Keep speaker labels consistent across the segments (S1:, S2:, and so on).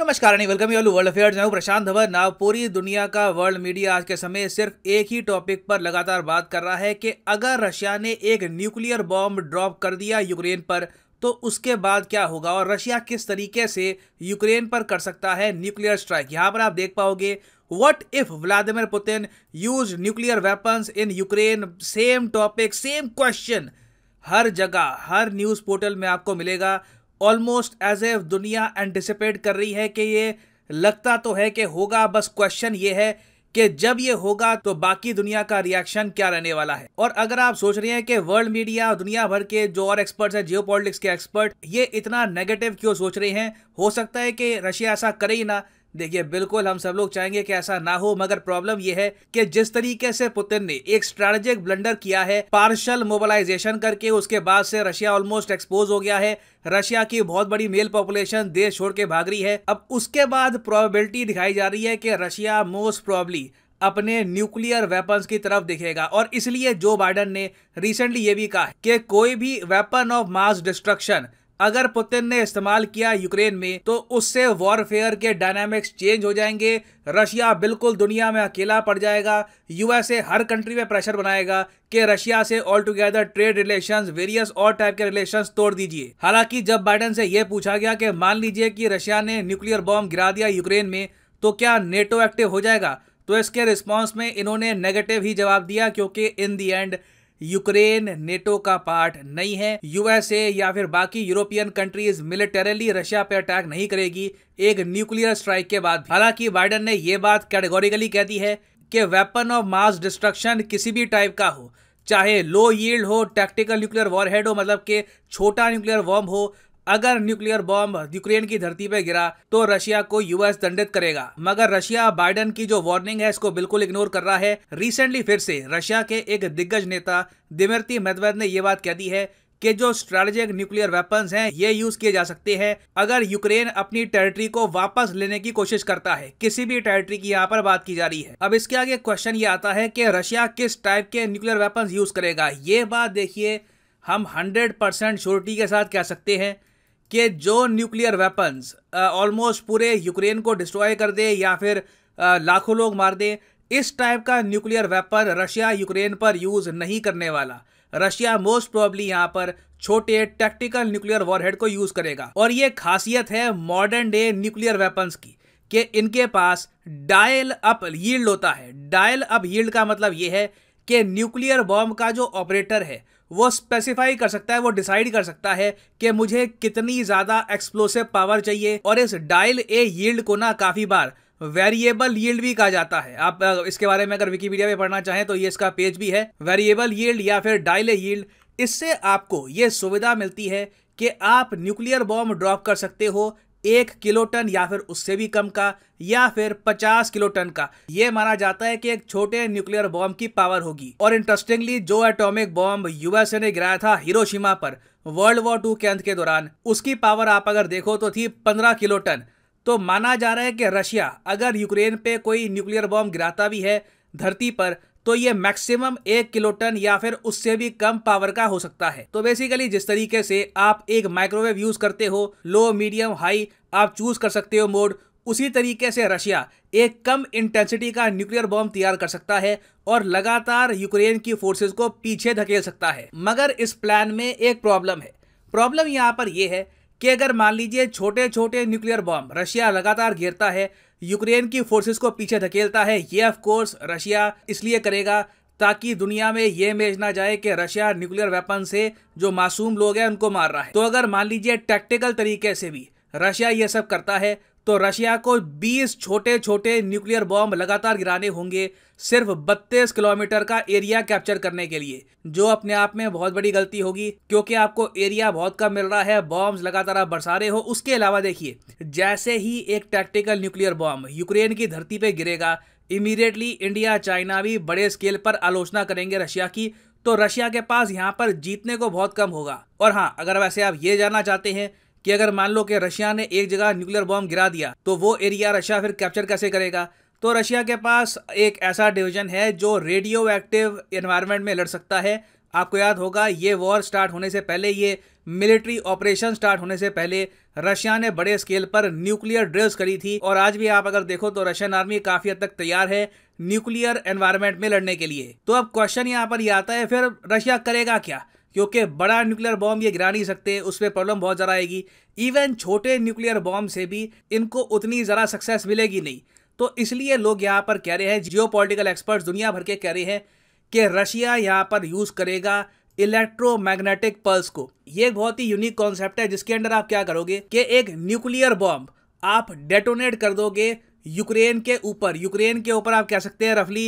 S1: नमस्कार and welcome you world affairs मैं प्रशांत धवन नाव पूरी दुनिया का वर्ल्ड मीडिया आज के समय सिर्फ एक ही टॉपिक पर लगातार बात कर रहा है कि अगर रशिया ने एक न्यूक्लियर बॉम्ब ड्रॉप कर दिया यूक्रेन पर तो उसके बाद क्या होगा और रशिया किस तरीके से यूक्रेन पर कर सकता है न्यूक्लियर स्ट्राइक यहाँ पर आप देख पाओगे what if Vladimir Putin use nuclear weapons in Ukraine same topic same question हर जगह हर न्यूज़ पोर्टल में आपको मिलेगा ऑलमोस्ट एज ए दुनिया एंटिसिपेट कर रही है कि ये लगता तो है कि होगा बस क्वेश्चन ये है कि जब ये होगा तो बाकी दुनिया का रिएक्शन क्या रहने वाला है और अगर आप सोच रहे हैं कि वर्ल्ड मीडिया दुनिया भर के जो और एक्सपर्ट्स हैं जियो के एक्सपर्ट ये इतना नेगेटिव क्यों सोच रहे हैं हो सकता है कि रशिया ऐसा करे ही ना देखिए बिल्कुल हम सब लोग चाहेंगे कि ऐसा ना हो मगर प्रॉब्लम यह है कि जिस तरीके से पुतिन ने एक स्ट्रेटेजिक ब्लंडर किया है पार्शल मोबिलाइजेशन करके उसके बाद से रशिया ऑलमोस्ट एक्सपोज हो गया है रशिया की बहुत बड़ी मेल पॉपुलेशन देश छोड़ के भाग रही है अब उसके बाद प्रोबेबिलिटी दिखाई जा रही है कि रशिया मोस्ट प्रॉब्ली अपने न्यूक्लियर वेपन्स की तरफ दिखेगा और इसलिए जो बाइडन ने रिसेंटली ये भी कहा कि कोई भी वेपन ऑफ मास डिस्ट्रक्शन अगर पुतिन ने इस्तेमाल किया यूक्रेन में तो उससे वॉरफेयर के डायनामिक्स चेंज हो जाएंगे रशिया बिल्कुल दुनिया में अकेला पड़ जाएगा यूएसए हर कंट्री में प्रेशर बनाएगा कि रशिया से all together trade relations various और टाइप के रिलेशंस तोड़ दीजिए हालांकि जब बाइडन से यह पूछा गया कि मान लीजिए कि रशिया ने न्यूक्लियर बॉम्ब गिरा दिया यूक्रेन में तो क्या नेटो एक्टिव हो जाएगा तो इसके रिस्पॉन्स में इन्होंने नेगेटिव ही जवाब दिया क्योंकि in the end Ukraine NATO का पार्ट नहीं है यूएसए या फिर बाकी यूरोपियन कंट्रीज मिलिटरली रशिया पे अटैक नहीं करेगी एक न्यूक्लियर स्ट्राइक के बाद हालांकि बाइडन ने यह बात कैटेगोरिकली कह दी है कि वेपन ऑफ मास डिस्ट्रक्शन किसी भी टाइप का हो चाहे लो यील्ड हो टैक्टिकल न्यूक्लियर वॉरहेड हो मतलब के छोटा न्यूक्लियर बॉम्ब हो अगर न्यूक्लियर बॉम्ब यूक्रेन की धरती पर गिरा तो रशिया को यूएस दंडित करेगा मगर रशिया बाइडन की जो वार्निंग है इसको बिल्कुल इग्नोर कर रहा है रिसेंटली फिर से रशिया के एक दिग्गज नेता दिमिरती मेदवेद ने ये बात कह दी है कि जो स्ट्रेटेजिक न्यूक्लियर वेपन्स हैं ये यूज किए जा सकते हैं अगर यूक्रेन अपनी टेरिटरी को वापस लेने की कोशिश करता है किसी भी टेरिटरी की यहाँ पर बात की जा रही है अब इसके आगे क्वेश्चन ये आता है कि रशिया किस टाइप के न्यूक्लियर वेपन्स यूज करेगा ये बात देखिए हम हंड्रेड परसेंट श्योरिटी के साथ कह सकते हैं कि जो न्यूक्लियर वेपन्स ऑलमोस्ट पूरे यूक्रेन को डिस्ट्रॉय कर दे या फिर लाखों लोग मार दे इस टाइप का न्यूक्लियर वेपन रशिया यूक्रेन पर यूज़ नहीं करने वाला रशिया मोस्ट प्रॉब्ली यहाँ पर छोटे टैक्टिकल न्यूक्लियर वॉरहेड को यूज़ करेगा और ये खासियत है मॉडर्न डे न्यूक्लियर वेपन्स की कि इनके पास डायल अप यील्ड होता है डायल अप यील्ड का मतलब ये है कि न्यूक्लियर बॉम्ब का जो ऑपरेटर है वो स्पेसिफाई कर सकता है वो डिसाइड कर सकता है कि मुझे कितनी ज़्यादा एक्सप्लोसिव पावर चाहिए और इस डायल ए यील्ड को ना काफ़ी बार वेरिएबल यील्ड भी कहा जाता है आप इसके बारे में अगर विकीपीडिया पे पढ़ना चाहें तो ये इसका पेज भी है वेरिएबल यील्ड या फिर डायल ए यील्ड इससे आपको ये सुविधा मिलती है कि आप न्यूक्लियर बॉम्ब ड्रॉप कर सकते हो एक किलो टन या फिर उससे भी कम का या फिर 50 किलो टन का यह माना जाता है कि एक छोटे न्यूक्लियर बॉम्ब की पावर होगी और इंटरेस्टिंगली जो एटॉमिक बॉम्ब यूएसए ने गिराया था हिरोशिमा पर वर्ल्ड वॉर टू के अंत के दौरान उसकी पावर आप अगर देखो तो थी 15 किलो टन तो माना जा रहा है कि रशिया अगर यूक्रेन पे कोई न्यूक्लियर बॉम्ब गिराता भी है धरती पर तो ये मैक्सिमम एक किलोटन या फिर उससे भी कम पावर का हो सकता है तो बेसिकली जिस तरीके से आप एक माइक्रोवेव यूज करते हो लो मीडियम हाई आप चूज कर सकते हो मोड उसी तरीके से रशिया एक कम इंटेंसिटी का न्यूक्लियर बॉम्ब तैयार कर सकता है और लगातार यूक्रेन की फोर्सेस को पीछे धकेल सकता है मगर इस प्लान में एक प्रॉब्लम है प्रॉब्लम यहाँ पर यह है कि अगर मान लीजिए छोटे छोटे न्यूक्लियर बॉम्ब रशिया लगातार घेरता है यूक्रेन की फोर्सेस को पीछे धकेलता है ये ऑफ कोर्स रशिया इसलिए करेगा ताकि दुनिया में यह इमेज ना जाए कि रशिया न्यूक्लियर वेपन से जो मासूम लोग हैं उनको मार रहा है तो अगर मान लीजिए टैक्टिकल तरीके से भी रशिया ये सब करता है तो रशिया को 20 छोटे छोटे न्यूक्लियर बॉम्ब लगातार गिराने होंगे सिर्फ 32 किलोमीटर का एरिया कैप्चर करने के लिए जो अपने आप में बहुत बड़ी गलती होगी क्योंकि आपको एरिया बहुत कम मिल रहा है बॉम्ब लगातार आप बरसा रहे हो उसके अलावा देखिए जैसे ही एक टैक्टिकल न्यूक्लियर बॉम्ब यूक्रेन की धरती पर गिरेगा इमीडिएटली इंडिया चाइना भी बड़े स्केल पर आलोचना करेंगे रशिया की तो रशिया के पास यहाँ पर जीतने को बहुत कम होगा और हाँ अगर वैसे आप ये जानना चाहते हैं कि अगर मान लो कि रशिया ने एक जगह न्यूक्लियर बॉम्ब गिरा दिया तो वो एरिया रशिया फिर कैप्चर कैसे करेगा तो रशिया के पास एक ऐसा डिवीज़न है जो रेडियो एक्टिव इन्वायरमेंट में लड़ सकता है आपको याद होगा ये वॉर स्टार्ट होने से पहले ये मिलिट्री ऑपरेशन स्टार्ट होने से पहले रशिया ने बड़े स्केल पर न्यूक्लियर ड्रिल्स करी थी और आज भी आप अगर देखो तो रशियन आर्मी काफ़ी हद तक तैयार है न्यूक्लियर एनवायरमेंट में लड़ने के लिए तो अब क्वेश्चन यहाँ पर ये आता है फिर रशिया करेगा क्या क्योंकि बड़ा न्यूक्लियर बॉम्ब ये गिरा नहीं सकते उस पर प्रॉब्लम बहुत ज़्यादा आएगी इवन छोटे न्यूक्लियर बॉम्ब से भी इनको उतनी ज़रा सक्सेस मिलेगी नहीं तो इसलिए लोग यहाँ पर कह रहे हैं जियो पोलिटिकल एक्सपर्ट दुनिया भर के कह रहे हैं कि रशिया यहाँ पर यूज़ करेगा इलेक्ट्रोमैग्नेटिक पल्स को ये बहुत ही यूनिक कॉन्सेप्ट है जिसके अंडर आप क्या करोगे कि एक न्यूक्लियर बॉम्ब आप डेटोनेट कर दोगे यूक्रेन के ऊपर यूक्रेन के ऊपर आप कह सकते हैं रफली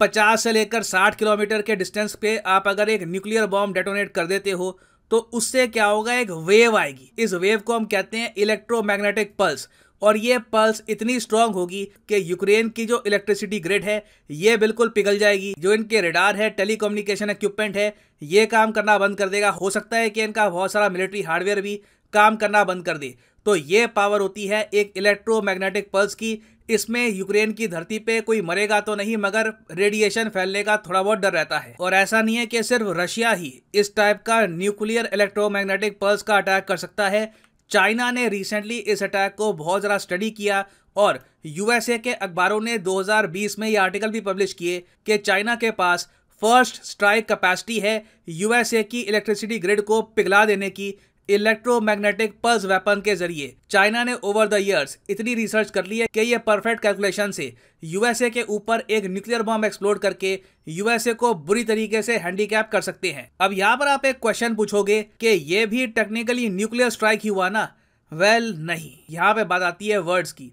S1: पचास से लेकर साठ किलोमीटर के डिस्टेंस पे आप अगर एक न्यूक्लियर बॉम्ब डेटोनेट कर देते हो तो उससे क्या होगा एक वेव आएगी इस वेव को हम कहते हैं इलेक्ट्रोमैग्नेटिक पल्स और ये पल्स इतनी स्ट्रांग होगी कि यूक्रेन की जो इलेक्ट्रिसिटी ग्रिड है ये बिल्कुल पिघल जाएगी जो इनके रेडार है टेलीकम्युनिकेशन इक्विपमेंट है ये काम करना बंद कर देगा हो सकता है कि इनका बहुत सारा मिलिट्री हार्डवेयर भी काम करना बंद कर दे तो ये पावर होती है एक इलेक्ट्रोमैग्नेटिक पल्स की इसमें यूक्रेन की धरती पे कोई मरेगा तो नहीं मगर रेडिएशन फैलने का थोड़ा बहुत डर रहता है और ऐसा नहीं है कि सिर्फ रशिया ही इस टाइप का न्यूक्लियर इलेक्ट्रोमैग्नेटिक पल्स का अटैक कर सकता है चाइना ने रिसेंटली इस अटैक को बहुत ज़रा स्टडी किया और यूएसए के अखबारों ने 2020 में ये आर्टिकल भी पब्लिश किए कि चाइना के पास फर्स्ट स्ट्राइक कैपेसिटी है यूएसए की इलेक्ट्रिसिटी ग्रिड को पिघला देने की इलेक्ट्रोमैग्नेटिक पल्स वेपन के जरिए चाइना ने ओवर द ईयर्स इतनी रिसर्च कर ली है कि यह परफेक्ट कैलकुलेशन से यूएसए के ऊपर एक न्यूक्लियर बॉम्ब एक्सप्लोड करके यूएसए को बुरी तरीके से हैंडीकैप कर सकते हैं अब यहाँ पर आप एक क्वेश्चन पूछोगे कि ये भी टेक्निकली न्यूक्लियर स्ट्राइक ही हुआ ना वेल well, नहीं यहाँ पे बात आती है वर्ड्स की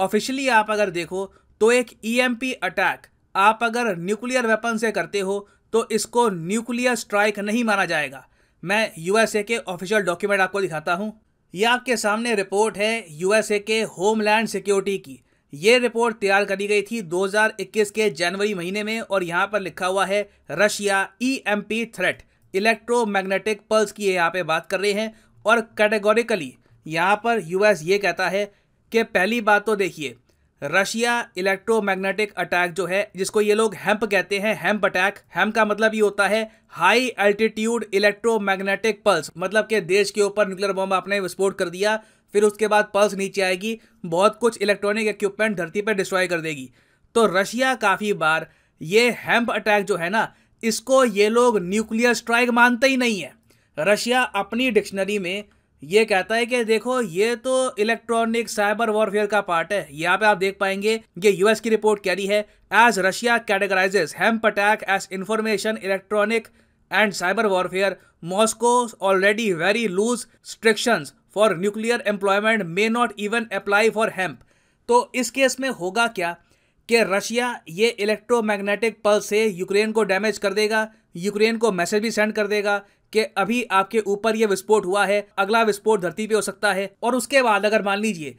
S1: ऑफिशियली आप अगर देखो तो एक ई e अटैक आप अगर न्यूक्लियर वेपन से करते हो तो इसको न्यूक्लियर स्ट्राइक नहीं माना जाएगा मैं यूएसए के ऑफिशियल डॉक्यूमेंट आपको दिखाता हूँ यह आपके सामने रिपोर्ट है यूएसए के होमलैंड सिक्योरिटी की ये रिपोर्ट तैयार करी गई थी 2021 के जनवरी महीने में और यहाँ पर लिखा हुआ है Russia E M P threat electromagnetic pulse की यहाँ पे बात कर रहे हैं और कैटेगोरिकली यहाँ पर यूएस ये कहता है कि पहली बात तो देखिए रशिया इलेक्ट्रोमैग्नेटिक अटैक जो है जिसको ये लोग हेम्प कहते हैं हेम्प अटैक हेम्प का मतलब ये होता है हाई अल्टीट्यूड इलेक्ट्रोमैग्नेटिक पल्स मतलब के देश के ऊपर न्यूक्लियर बॉम्ब आपने विस्फोट कर दिया फिर उसके बाद पल्स नीचे आएगी बहुत कुछ इलेक्ट्रॉनिक इक्विपमेंट धरती पर डिस्ट्रॉय कर देगी तो रशिया काफ़ी बार ये हेम्प अटैक जो है ना इसको ये लोग न्यूक्लियर स्ट्राइक मानते ही नहीं है रशिया अपनी डिक्शनरी में ये कहता है कि देखो ये तो इलेक्ट्रॉनिक साइबर वॉरफेयर का पार्ट है यहाँ पे आप देख पाएंगे ये यूएस की रिपोर्ट कह रही है as Russia categorizes HEMP attack as information electronic and cyber warfare Moscow already very loose restrictions for nuclear employment may not even apply for HEMP तो इस केस में होगा क्या कि रशिया ये इलेक्ट्रोमैग्नेटिक पल्स से यूक्रेन को डैमेज कर देगा यूक्रेन को मैसेज भी सेंड कर देगा कि अभी आपके ऊपर यह विस्फोट हुआ है अगला विस्फोट धरती पे हो सकता है और उसके बाद अगर मान लीजिए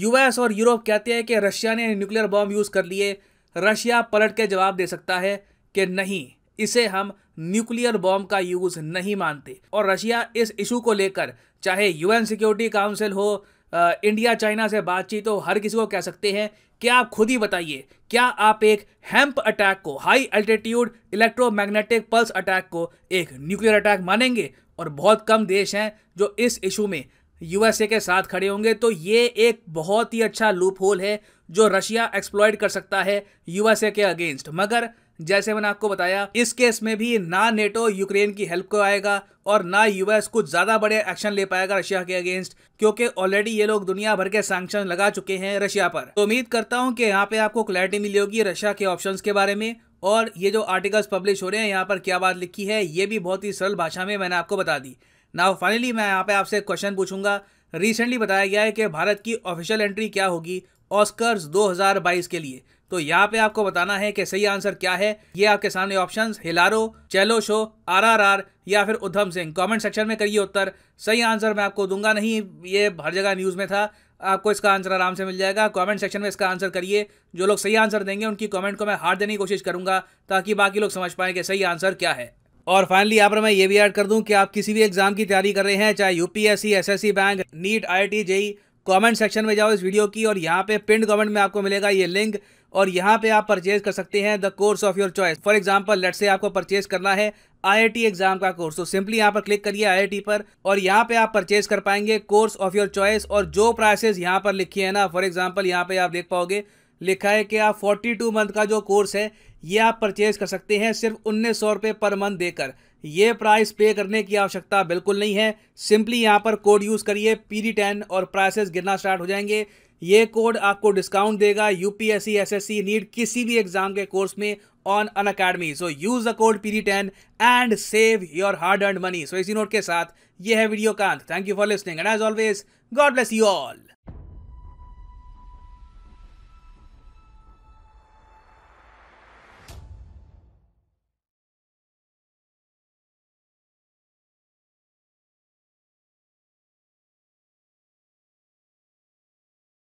S1: यूएस और यूरोप कहते हैं कि रशिया ने न्यूक्लियर बॉम्ब यूज़ कर लिए रशिया पलट के जवाब दे सकता है कि नहीं इसे हम न्यूक्लियर बॉम्ब का यूज़ नहीं मानते और रशिया इस इशू को लेकर चाहे यूएन सिक्योरिटी काउंसिल हो इंडिया चाइना से बातचीत हो हर किसी को कह सकते हैं क्या आप खुद ही बताइए क्या आप एक हेम्प अटैक को high altitude electromagnetic pulse attack को एक न्यूक्लियर अटैक मानेंगे और बहुत कम देश हैं जो इस इशू में यूएसए के साथ खड़े होंगे तो ये एक बहुत ही अच्छा लूप होल है जो रशिया एक्सप्लॉयड कर सकता है यूएसए के अगेंस्ट मगर जैसे मैंने आपको बताया इस केस में भी ना नेटो यूक्रेन की हेल्प को आएगा और ना यूएस कुछ ज्यादा बड़े एक्शन ले पाएगा रशिया के अगेंस्ट क्योंकि ऑलरेडी ये लोग दुनिया भर के सैंक्शन लगा चुके हैं रशिया पर तो उम्मीद करता हूँ कि यहाँ पे आपको क्लैरिटी मिली होगी रशिया के ऑप्शन के बारे में और ये जो आर्टिकल्स पब्लिश हो रहे हैं यहाँ पर क्या बात लिखी है ये भी बहुत ही सरल भाषा में मैंने आपको बता दी ना फाइनली मैं यहाँ पे आपसे क्वेश्चन पूछूंगा रिसेंटली बताया गया है कि भारत की ऑफिशियल एंट्री क्या होगी ऑस्कर्स 2022 के लिए तो यहाँ पे आपको बताना है कि सही आंसर क्या है ये आपके सामने ऑप्शन हिलारो चेलो शो आरआरआर या फिर उधम सिंह कमेंट सेक्शन में करिए उत्तर सही आंसर मैं आपको दूंगा नहीं ये हर जगह न्यूज़ में था आपको इसका आंसर आराम से मिल जाएगा कमेंट सेक्शन में इसका आंसर करिए जो लोग सही आंसर देंगे उनकी कमेंट को मैं हार देने की कोशिश करूंगा ताकि बाकी लोग समझ पाए कि सही आंसर क्या है और फाइनली यहाँ पर मैं ये भी ऐड कर दूं कि आप किसी भी एग्जाम की तैयारी कर रहे हैं चाहे UPSC SSC bank NEET I JEE comment section में जाओ इस वीडियो की और यहाँ पे पिंड कमेंट में आपको मिलेगा ये लिंक और यहाँ पे आप परचेज कर सकते हैं the course of your choice for example let say आपको परचेज करना है आई एग्जाम का कोर्स तो सिंपली यहाँ पर क्लिक करिए आई पर और यहाँ पे आप परचेज कर पाएंगे कोर्स ऑफ योर चॉइस और जो प्राइसेस यहाँ पर लिखी है ना फॉर एग्जाम्पल यहाँ पे आप देख पाओगे लिखा है कि आप 42 मंथ का जो कोर्स है ये आप परचेज कर सकते हैं सिर्फ उन्नीस सौ रुपये पर मंथ देकर ये प्राइस पे करने की आवश्यकता बिल्कुल नहीं है सिंपली यहाँ पर कोड यूज़ करिए पी डी टेन और प्राइसेस गिरना स्टार्ट हो जाएंगे ये कोड आपको डिस्काउंट देगा यूपीएससी एसएससी नीड किसी भी एग्जाम के कोर्स में on Unacademy so use the code PD ten and save your hard earned money so इसी नोट के साथ ये है वीडियो का अंत thank you for listening and as always God bless you all